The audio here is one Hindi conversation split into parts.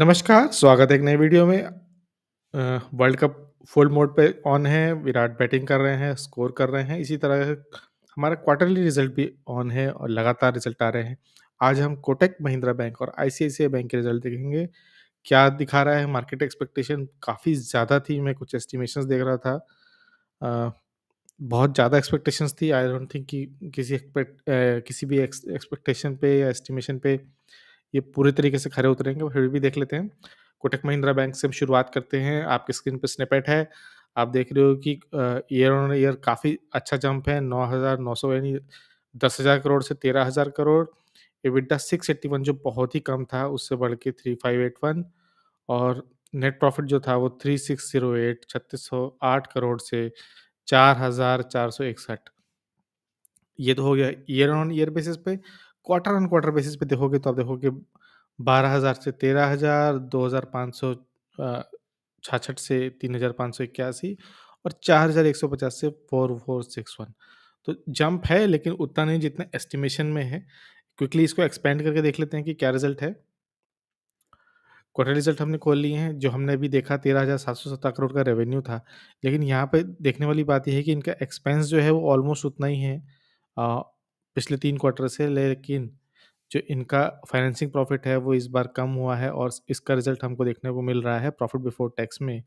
नमस्कार स्वागत है एक नए वीडियो में वर्ल्ड कप फुल मोड पे ऑन है विराट बैटिंग कर रहे हैं स्कोर कर रहे हैं इसी तरह हमारा क्वार्टरली रिजल्ट भी ऑन है और लगातार रिजल्ट आ रहे हैं आज हम कोटेक महिंद्रा बैंक और आई बैंक के रिजल्ट देखेंगे क्या दिखा रहा है मार्केट एक्सपेक्टेशन काफ़ी ज़्यादा थी मैं कुछ एस्टिमेशंस देख रहा था आ, बहुत ज़्यादा एक्सपेक्टेशंस थी आई डोंट थिंक कि किसी एक्सपेक्ट किसी भी एक्सपेक्टेशन पे या एस्टिमेशन पे ये पूरे तरीके से खड़े उतरेंगे फिर भी देख लेते हैं कोटक महिंद्रा बैंक से हम शुरुआत करते हैं आपकी स्क्रीन पर स्नेपेट है आप देख रहे हो कि ईयर ऑन ईयर काफ़ी अच्छा जंप है नौ हज़ार नौ सौ यानी दस हज़ार करोड़ से तेरह हज़ार crore EBITDA six eighty one जो बहुत ही कम था उससे बढ़ के थ्री फाइव एट वन और नेट प्रॉफिट जो था वो थ्री सिक्स जीरो एट छत्तीस सौ आठ करोड़ से चार हज़ार चार सौ इकसठ ये तो हो गया ईयर ऑन ईयर बेसिस पे क्वार्टर ऑन क्वार्टर बेसिस पे देखोगे तो आप देखोगे बारह हज़ार से तेरह हज़ार दो हज़ार पाँच सौ छाछठ से तीन हज़ार पाँच सौ इक्यासी और चार हज़ार एक सौ पचास से फोर फोर सिक्स वन तो जंप है लेकिन उतना नहीं जितना एस्टिमेशन में है क्विकली इसको एक्सपेंड करके देख लेते हैं कि क्या रिजल्ट है क्वार्टर रिजल्ट हमने खोल लिए हैं जो हमने अभी देखा तेरह हज़ार सात सौ सत्तर करोड़ का रेवेन्यू था लेकिन यहाँ पे देखने वाली बात यह है कि इनका एक्सपेंस जो है वो ऑलमोस्ट उतना ही है पिछले तीन क्वार्टर से लेकिन जो इनका फाइनेंसिंग प्रॉफिट है वो इस बार कम हुआ है और इसका रिजल्ट हमको देखने को मिल रहा है प्रॉफिट बिफोर टैक्स में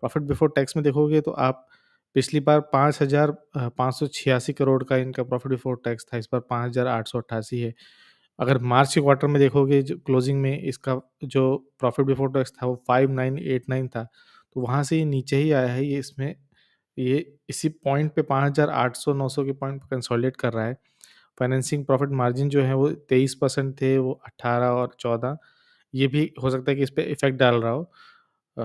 प्रॉफिट बिफोर टैक्स में देखोगे तो आप पिछली बार पाँच हज़ार पाँच सौ छियासी करोड़ का इनका प्रॉफिट बिफोर टैक्स था इस बार पाँच हज़ार आठ सौ अट्ठासी है अगर मार्च के क्वार्टर में देखोगे जो क्लोजिंग में इसका जो प्रॉफिट बिफोर टैक्स था वो फाइव नाइन एट नाइन था तो वहाँ से ये नीचे ही आया है ये इसमें ये इसी पॉइंट पे पाँच हज़ार आठ सौ नौ सौ के पॉइंट पर कंसोलिडेट कर रहा है फाइनेंसिंग प्रॉफिट मार्जिन जो है वो तेईस परसेंट थे वो अट्ठारह और चौदह ये भी हो सकता है कि इस पर इफेक्ट डाल रहा हो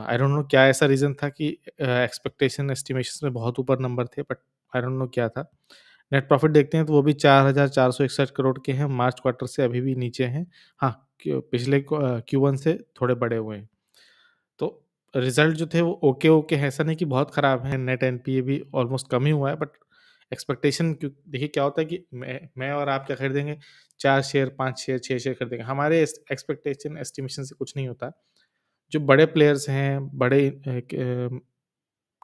आई डोंट नो क्या ऐसा रीज़न था कि एक्सपेक्टेशन एस्टिमेशन में बहुत ऊपर नंबर थे बट आई डोंट नो क्या था नेट प्रॉफिट देखते हैं तो वो भी चार हज़ार चार सौ इकसठ करोड़ के हैं मार्च क्वार्टर से अभी भी नीचे हैं हाँ पिछले क्यू वन से थोड़े बड़े हुए हैं तो रिजल्ट जो थे वो ओके ओके हैं ऐसा नहीं कि बहुत ख़राब है नेट एन भी ऑलमोस्ट कम ही हुआ है बट एक्सपेक्टेशन देखिए क्या होता है कि मैं मैं और आप क्या खरीदेंगे चार शेयर पाँच शेयर छः शेयर खरीदेंगे हमारे एक्सपेक्टेशन एस्टिमेशन से कुछ नहीं होता जो बड़े प्लेयर्स हैं बड़े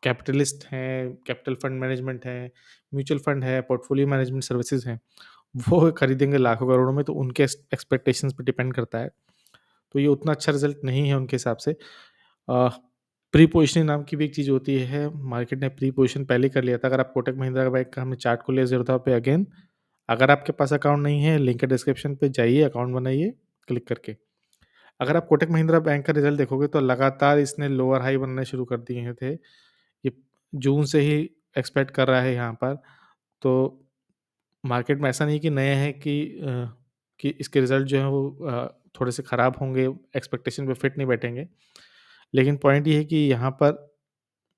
कैपिटलिस्ट हैं कैपिटल फंड मैनेजमेंट हैं म्यूचुअल फंड है पोर्टफोलियो मैनेजमेंट सर्विसेज हैं वो खरीदेंगे लाखों करोड़ों में तो उनके एक्सपेक्टेशंस पे डिपेंड करता है तो ये उतना अच्छा रिजल्ट नहीं है उनके हिसाब से प्री पोजिशनिंग नाम की भी एक चीज़ होती है मार्केट ने प्री पोजिशन पहले कर लिया था अगर आप कोटक महिंद्रा का बैंक का हमें चार्ट को खोलिए जीरो पे अगेन अगर आपके पास अकाउंट नहीं है लिंक डिस्क्रिप्शन पे जाइए अकाउंट बनाइए क्लिक करके अगर आप कोटक महिंद्रा बैंक का रिजल्ट देखोगे तो लगातार इसने लोअर हाई बनने शुरू कर दिए थे ये जून से ही एक्सपेक्ट कर रहा है यहाँ पर तो मार्केट में ऐसा नहीं कि नए हैं कि कि इसके रिज़ल्ट जो है वो थोड़े से ख़राब होंगे एक्सपेक्टेशन पे फिट नहीं बैठेंगे लेकिन पॉइंट ये है कि यहाँ पर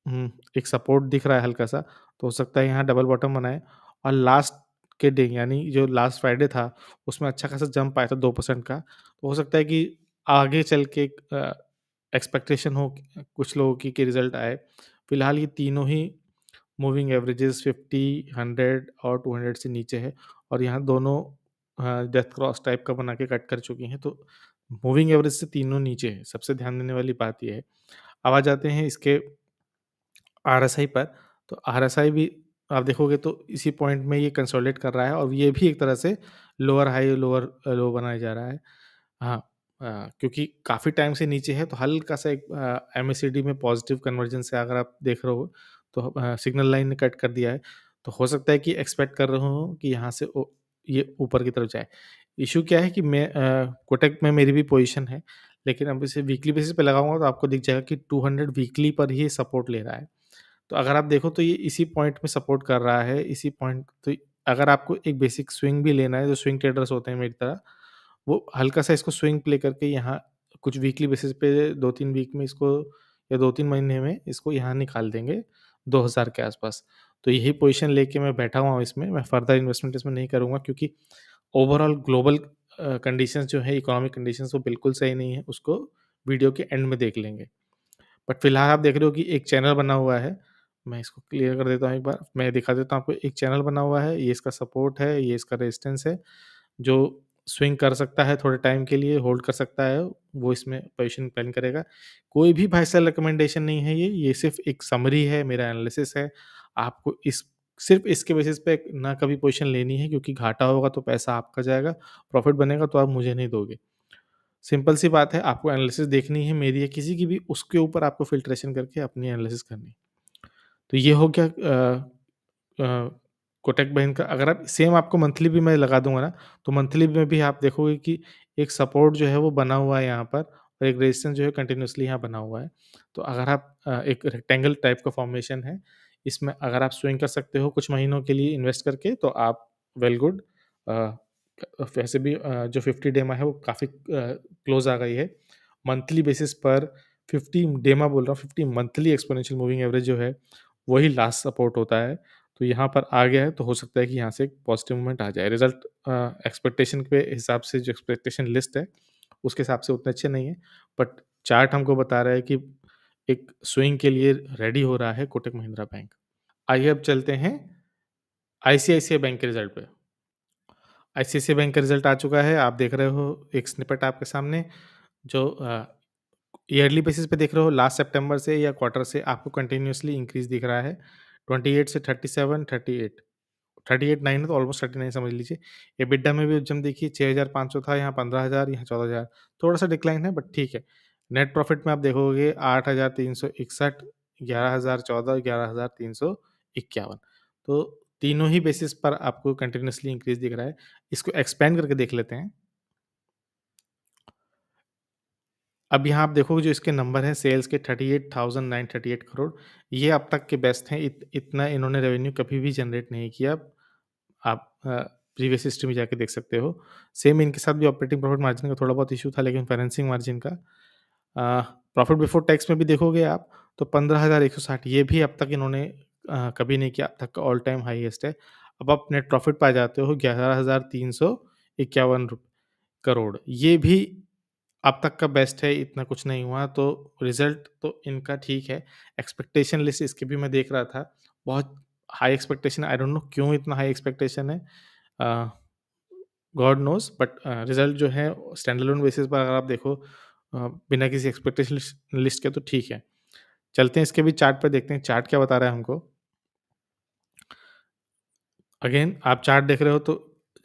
हम्म, एक सपोर्ट दिख रहा है हल्का सा तो हो सकता है यहाँ डबल बॉटम बनाए और लास्ट के डे यानी जो लास्ट फ्राइडे था उसमें अच्छा खासा जंप आया था दो परसेंट का तो हो सकता है कि आगे चल के एक्सपेक्टेशन हो कुछ लोगों की कि रिज़ल्ट आए फिलहाल ये तीनों ही मूविंग एवरेजेस फिफ्टी हंड्रेड और टू हंड्रेड से नीचे है और यहाँ दोनों डेथ क्रॉस टाइप का बना के कट कर चुकी हैं तो मूविंग एवरेज से तीनों नीचे है सबसे ध्यान देने वाली बात यह है अब आ जाते हैं इसके आर पर तो आर भी आप देखोगे तो इसी पॉइंट में ये कंसोलिडेट कर रहा है और ये भी एक तरह से लोअर हाई लोअर लो बनाया जा रहा है हाँ आ, क्योंकि काफ़ी टाइम से नीचे है तो हल्का सा एक एम में पॉजिटिव कन्वर्जन से अगर आप देख रहे हो तो सिग्नल लाइन ने कट कर दिया है तो हो सकता है कि एक्सपेक्ट कर रहे हो कि यहाँ से ये ऊपर की तरफ जाए इशू क्या है कि मैं कोटेक में मेरी भी पोजीशन है लेकिन अब इसे वीकली बेसिस पे लगाऊंगा तो आपको दिख जाएगा कि 200 वीकली पर ही सपोर्ट ले रहा है तो अगर आप देखो तो ये इसी पॉइंट में सपोर्ट कर रहा है इसी पॉइंट तो अगर आपको एक बेसिक स्विंग भी लेना है जो स्विंग ट्रेडर्स होते हैं मेरी तरह वो हल्का सा इसको स्विंग प्ले करके यहाँ कुछ वीकली बेसिस पे दो तीन वीक में इसको या दो तीन महीने में इसको यहाँ निकाल देंगे 2000 के आसपास तो यही पोजीशन लेके मैं बैठा हुआ हूँ इसमें मैं फर्दर इन्वेस्टमेंट इसमें नहीं करूँगा क्योंकि ओवरऑल ग्लोबल कंडीशंस जो है इकोनॉमिक कंडीशंस वो बिल्कुल सही नहीं है उसको वीडियो के एंड में देख लेंगे बट फिलहाल आप देख रहे हो कि एक चैनल बना हुआ है मैं इसको क्लियर कर देता हूँ एक बार मैं दिखा देता हूँ आपको एक चैनल बना हुआ है ये इसका सपोर्ट है ये इसका रेजिस्टेंस है जो स्विंग कर सकता है थोड़े टाइम के लिए होल्ड कर सकता है वो इसमें पोजिशन प्लान करेगा कोई भी भाई साहब रिकमेंडेशन नहीं है ये ये सिर्फ एक समरी है मेरा एनालिसिस है आपको इस सिर्फ इसके बेसिस पे ना कभी पोजीशन लेनी है क्योंकि घाटा होगा तो पैसा आपका जाएगा प्रॉफिट बनेगा तो आप मुझे नहीं दोगे सिंपल सी बात है आपको एनालिसिस देखनी है मेरी या किसी की भी उसके ऊपर आपको फिल्ट्रेशन करके अपनी एनालिसिस करनी तो ये हो गया कोटेक बहन का अगर आप सेम आपको मंथली भी मैं लगा दूंगा ना तो मंथली में भी आप देखोगे कि एक सपोर्ट जो है वो बना हुआ है यहाँ पर और एक रेजिस्टेंस जो है कंटिन्यूसली यहाँ बना हुआ है तो अगर आप एक रेक्टेंगल टाइप का फॉर्मेशन है इसमें अगर आप स्विंग कर सकते हो कुछ महीनों के लिए इन्वेस्ट करके तो आप वेल गुड वैसे भी जो फिफ्टी डेमा है वो काफ़ी क्लोज आ गई है मंथली बेसिस पर फिफ्टी डेमा बोल रहा हूँ fifty monthly exponential moving average जो है वही लास्ट सपोर्ट होता है तो यहाँ पर आ गया है तो हो सकता है कि यहाँ से एक पॉजिटिव मूवमेंट आ जाए रिजल्ट एक्सपेक्टेशन के हिसाब से जो एक्सपेक्टेशन लिस्ट है उसके हिसाब से उतने अच्छे नहीं है बट चार्ट हमको बता रहा है कि एक स्विंग के लिए रेडी हो रहा है कोटक महिंद्रा बैंक आइए अब चलते हैं आईसीआईसीआई बैंक के रिजल्ट पे आईसीआईसीआई बैंक का रिजल्ट आ चुका है आप देख रहे हो एक स्निपेट आपके सामने जो ईयरली बेसिस पे देख रहे हो लास्ट सितंबर से या क्वार्टर से आपको कंटिन्यूसली इंक्रीज दिख रहा है 28 से 37 38 38 नाइन है तो ऑलमोस्ट 39 समझ लीजिए एबिडा में भी जम देखिए हजार सौ था यहाँ पंद्रह हजार यहाँ चौदह हजार थोड़ा सा डिक्लाइन है बट ठीक है नेट प्रॉफिट में आप देखोगे आठ हज़ार तीन सौ इकसठ ग्यारह हज़ार चौदह ग्यारह हज़ार तीन सौ इक्यावन तो तीनों ही बेसिस पर आपको कंटिन्यूसली इंक्रीज दिख रहा है इसको एक्सपेंड करके देख लेते हैं अब यहाँ आप देखोगे जो इसके नंबर हैं सेल्स के thirty eight thousand nine thirty eight crore ये अब तक के बेस्ट हैं इत, इतना इन्होंने रेवेन्यू कभी भी जनरेट नहीं किया आप प्रीवियस हिस्ट्री में जाके देख सकते हो सेम इनके साथ भी ऑपरेटिंग प्रॉफिट मार्जिन का थोड़ा बहुत इशू था लेकिन फाइनेंसिंग मार्जिन का प्रॉफिट बिफोर टैक्स में भी देखोगे आप तो पंद्रह हज़ार एक सौ साठ ये भी अब तक इन्होंने आ, कभी नहीं किया अब तक का ऑल टाइम हाईएस्ट है अब आप नेट प्रॉफिट पा जाते हो ग्यारह हज़ार तीन सौ इक्यावन करोड़ ये भी अब तक का बेस्ट है इतना कुछ नहीं हुआ तो रिजल्ट तो इनका ठीक है एक्सपेक्टेशन लिस्ट इसके भी मैं देख रहा था बहुत high expectation I don't know क्यों इतना हाई एक्सपेक्टेशन है गॉड नोज बट रिजल्ट जो है लोन बेसिस पर अगर आप देखो बिना किसी एक्सपेक्टेशन लिस्ट के तो ठीक है चलते हैं इसके भी चार्ट पर देखते हैं चार्ट क्या बता रहा है हमको अगेन आप चार्ट देख रहे हो तो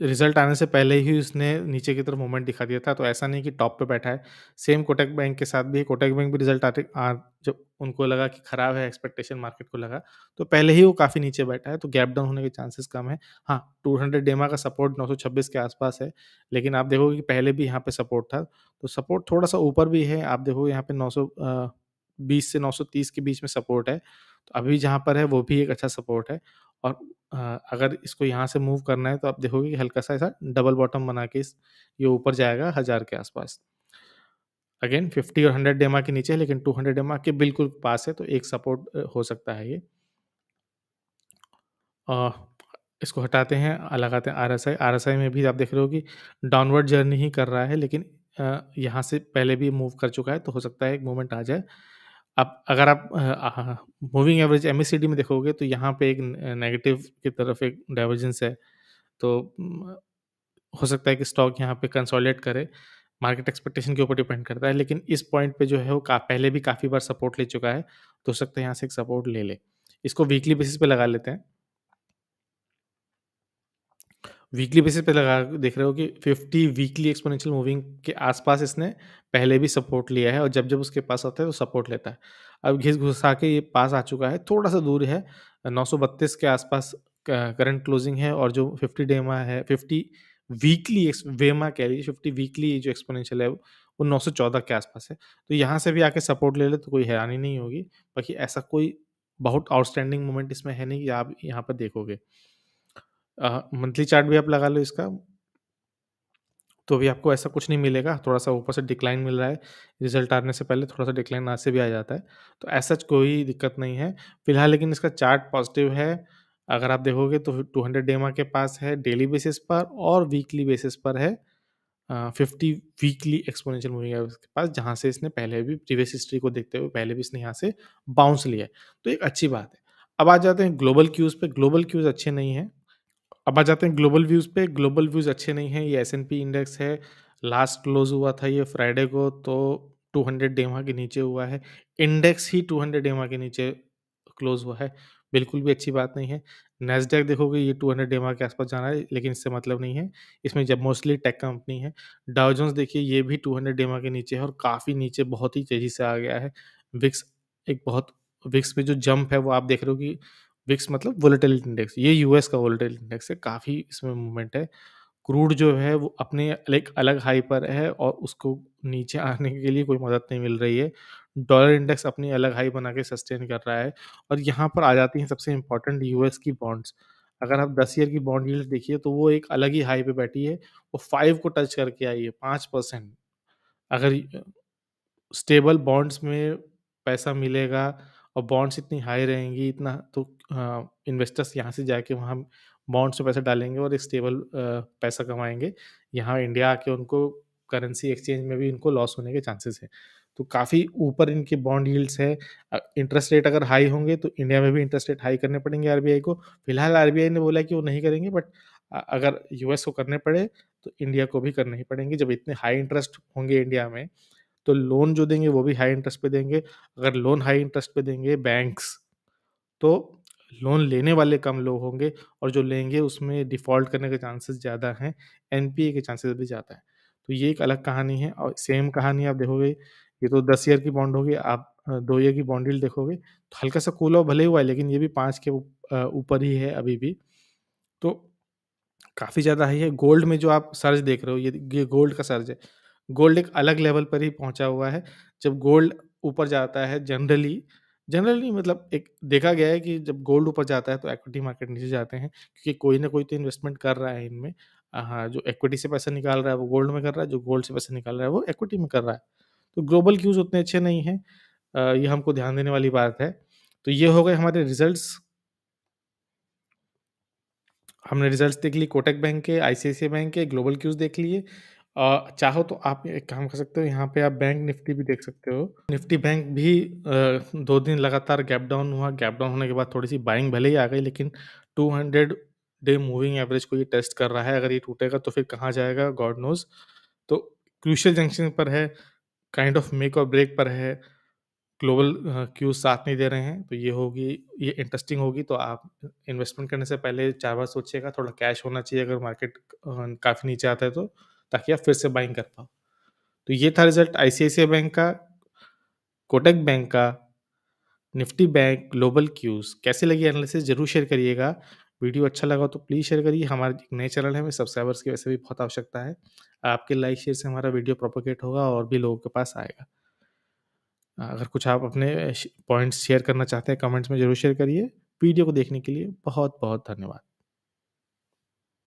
रिजल्ट आने से पहले ही उसने नीचे की तरफ मूवमेंट दिखा दिया था तो ऐसा नहीं कि टॉप पे बैठा है सेम कोटक बैंक के साथ भी कोटक बैंक भी रिजल्ट आते आ, जब उनको लगा कि खराब है एक्सपेक्टेशन मार्केट को लगा तो पहले ही वो काफ़ी नीचे बैठा है तो गैप डाउन होने के चांसेस कम है हाँ टू हंड्रेड डेमा का सपोर्ट नौ सौ छब्बीस के आसपास है लेकिन आप देखोगे कि पहले भी यहाँ पे सपोर्ट था तो सपोर्ट थोड़ा सा ऊपर भी है आप देखोगे यहाँ पे नौ सौ बीस से नौ सौ तीस के बीच में सपोर्ट है तो अभी जहाँ पर है वो भी एक अच्छा सपोर्ट है और अगर इसको यहाँ से मूव करना है तो आप देखोगे कि हल्का सा ऐसा डबल बॉटम बना के ये ऊपर जाएगा हज़ार के आसपास अगेन फिफ्टी और हंड्रेड डेमा के नीचे है लेकिन टू हंड्रेड डेमा के बिल्कुल पास है तो एक सपोर्ट हो सकता है ये और इसको हटाते हैं लगाते हैं R R S I S I में भी आप देख रहे हो कि डाउनवर्ड जर्नी ही कर रहा है लेकिन यहाँ से पहले भी मूव कर चुका है तो हो सकता है एक मूवमेंट आ जाए आप अगर आप मूविंग एवरेज एम में देखोगे तो यहाँ पे एक नेगेटिव की तरफ एक डाइवर्जेंस है तो हो सकता है कि स्टॉक यहाँ पे कंसोलिडेट करे मार्केट एक्सपेक्टेशन के ऊपर डिपेंड करता है लेकिन इस पॉइंट पे जो है वो का, पहले भी काफ़ी बार सपोर्ट ले चुका है तो हो सकता है यहाँ से एक सपोर्ट ले ले इसको वीकली बेसिस पे लगा लेते हैं वीकली बेसिस पे लगा देख रहे हो कि 50 वीकली एक्सपोनेंशियल मूविंग के आसपास इसने पहले भी सपोर्ट लिया है और जब जब उसके पास आता है तो सपोर्ट लेता है अब घिस घुसा के ये पास आ चुका है थोड़ा सा दूर है नौ के आसपास करंट क्लोजिंग है और जो 50 डेमा है 50 वीकली वेमा कह लीजिए फिफ्टी वीकली जो एक्सपोनेंशियल है वो चौदह के आसपास है तो यहाँ से भी आके सपोर्ट ले ले तो कोई हैरानी नहीं होगी बाकी ऐसा कोई बहुत आउटस्टैंडिंग मोमेंट इसमें है नहीं कि आप यहाँ पर देखोगे मंथली चार्ट भी आप लगा लो इसका तो भी आपको ऐसा कुछ नहीं मिलेगा थोड़ा सा ऊपर से डिक्लाइन मिल रहा है रिजल्ट आने से पहले थोड़ा सा डिक्लाइन यहाँ से भी आ जाता है तो ऐसा कोई दिक्कत नहीं है फिलहाल लेकिन इसका चार्ट पॉजिटिव है अगर आप देखोगे तो 200 हंड्रेड डेमा के पास है डेली बेसिस पर और वीकली बेसिस पर है fifty weekly exponential moving average के पास जहाँ से इसने पहले भी प्रीवियस हिस्ट्री को देखते हुए पहले भी इसने यहाँ से बाउंस लिया है तो एक अच्छी बात है अब आ जाते हैं ग्लोबल क्यूज़ पे ग्लोबल क्यूज़ अच्छे नहीं हैं अब आ जाते हैं ग्लोबल व्यूज़ पे ग्लोबल व्यूज़ अच्छे नहीं हैं ये एस एन पी इंडेक्स है लास्ट क्लोज हुआ था ये फ्राइडे को तो 200 डेमा के नीचे हुआ है इंडेक्स ही 200 डेमा के नीचे क्लोज हुआ है बिल्कुल भी अच्छी बात नहीं है नेस्डेक देखोगे ये 200 डेमा के आसपास जाना है लेकिन इससे मतलब नहीं है इसमें जब मोस्टली टेक कंपनी है डाउजोन्स देखिए ये भी 200 डेमा के नीचे है और काफ़ी नीचे बहुत ही तेज़ी से आ गया है विक्स एक बहुत विक्स में जो जंप है वो आप देख रहे हो कि विक्स मतलब वोलेटिल इंडेक्स ये यूएस का वोलेटिल इंडेक्स है काफ़ी इसमें मूवमेंट है क्रूड जो है वो अपने एक अलग हाई पर है और उसको नीचे आने के लिए कोई मदद नहीं मिल रही है डॉलर इंडेक्स अपनी अलग हाई बना के सस्टेन कर रहा है और यहाँ पर आ जाती हैं सबसे इम्पोर्टेंट यूएस की बॉन्ड्स अगर आप दस ईयर की बॉन्ड यील्ड देखिए तो वो एक अलग ही हाई पे बैठी है वो फाइव को टच करके आई है पाँच परसेंट अगर स्टेबल बॉन्ड्स में पैसा मिलेगा और बॉन्ड्स इतनी हाई रहेंगी इतना तो इन्वेस्टर्स यहाँ से जाके वहाँ बॉन्ड्स में पैसा डालेंगे और एक स्टेबल पैसा कमाएंगे यहाँ इंडिया आके उनको करेंसी एक्सचेंज में भी इनको लॉस होने के चांसेस हैं तो काफ़ी ऊपर इनके बॉन्ड यील्ड्स है इंटरेस्ट रेट अगर हाई होंगे तो इंडिया में भी इंटरेस्ट रेट हाई करने पड़ेंगे आर को फिलहाल आर ने बोला कि वो नहीं करेंगे बट अगर यूएस को करने पड़े तो इंडिया को भी करने ही पड़ेंगे जब इतने हाई इंटरेस्ट होंगे इंडिया में तो लोन जो देंगे वो भी हाई इंटरेस्ट पे देंगे अगर लोन हाई इंटरेस्ट पे देंगे बैंक्स तो लोन लेने वाले कम लोग होंगे और जो लेंगे उसमें डिफ़ॉल्ट करने के चांसेस ज़्यादा हैं एन के चांसेस भी ज़्यादा हैं तो ये एक अलग कहानी है और सेम कहानी आप देखोगे ये तो दस ईयर की बॉन्ड होगी आप दो ईयर की बॉन्ड डील देखोगे तो हल्का सा कूल ऑफ भले हुआ है लेकिन ये भी पाँच के ऊपर ही है अभी भी तो काफ़ी ज़्यादा हाई है गोल्ड में जो आप सर्ज देख रहे हो ये ये गोल्ड का सर्ज है गोल्ड एक अलग लेवल पर ही पहुंचा हुआ है जब गोल्ड ऊपर जाता है जनरली जनरली मतलब एक देखा गया है कि जब गोल्ड ऊपर जाता है तो इक्विटी मार्केट नीचे जाते हैं क्योंकि कोई ना कोई तो इन्वेस्टमेंट कर रहा है इनमें हाँ जो इक्विटी से पैसा निकाल रहा है वो गोल्ड में कर रहा है जो गोल्ड से पैसा निकाल रहा है वो इक्विटी में कर रहा है तो ग्लोबल क्यूज़ उतने अच्छे नहीं हैं ये हमको ध्यान देने वाली बात है तो ये हो गए हमारे रिजल्ट्स हमने रिजल्ट्स देख लिए कोटक बैंक के आईसीआईसी बैंक के ग्लोबल क्यूज़ देख लिए चाहो तो आप एक काम कर सकते हो, यहाँ पे आप बैंक निफ्टी भी देख सकते हो। निफ्टी बैंक भी दो दिन लगातार गैप डाउन हुआ, गैप डाउन होने के बाद थोड़ी-सी बाइंग भले ही आ गई लेकिन 200 डे मूविंग एवरेज को ये टेस्ट कर रहा है, अगर ये टूटेगा तो फिर कहाँ जाएगा गॉड नोज़। तो क्रूशल जंक्शन पर है, काइंड ऑफ मेक और ब्रेक पर है, ग्लोबल क्यूज़ साथ नहीं दे रहे हैं, तो ये होगी ये इंटरेस्टिंग होगी तो आप इन्वेस्टमेंट करने से पहले चार बार सोचिएगा, थोड़ा कैश होना चाहिए अगर मार्केट काफ़ी नीचे आता है तो। ताकि आप फिर से बाइंग कर पाओ तो ये था रिजल्ट आईसीआईसीआई बैंक का कोटक बैंक का निफ्टी बैंक ग्लोबल क्यूज कैसे लगी एनालिसिस जरूर शेयर करिएगा वीडियो अच्छा लगा तो प्लीज़ शेयर करिए हमारे नए चैनल है हमें सब्सक्राइबर्स की वैसे भी बहुत आवश्यकता है आपके लाइक शेयर से हमारा वीडियो प्रोपोगेट होगा और भी लोगों के पास आएगा अगर कुछ आप अपने पॉइंट्स शेयर करना चाहते हैं कमेंट्स में जरूर शेयर करिए वीडियो को देखने के लिए बहुत बहुत धन्यवाद